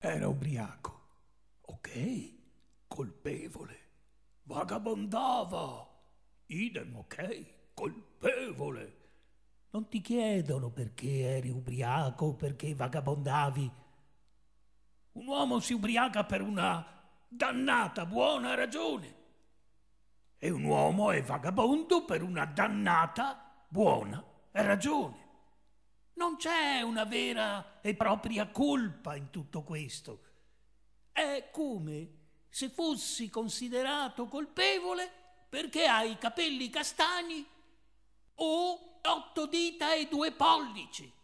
Era ubriaco. Ok, colpevole. Vagabondava. Idem, ok, colpevole. Non ti chiedono perché eri ubriaco o perché vagabondavi. Un uomo si ubriaca per una dannata buona ragione. E un uomo è vagabondo per una dannata buona ragione. Non c'è una vera e propria colpa in tutto questo. È come se fossi considerato colpevole perché hai i capelli castani o otto dita e due pollici.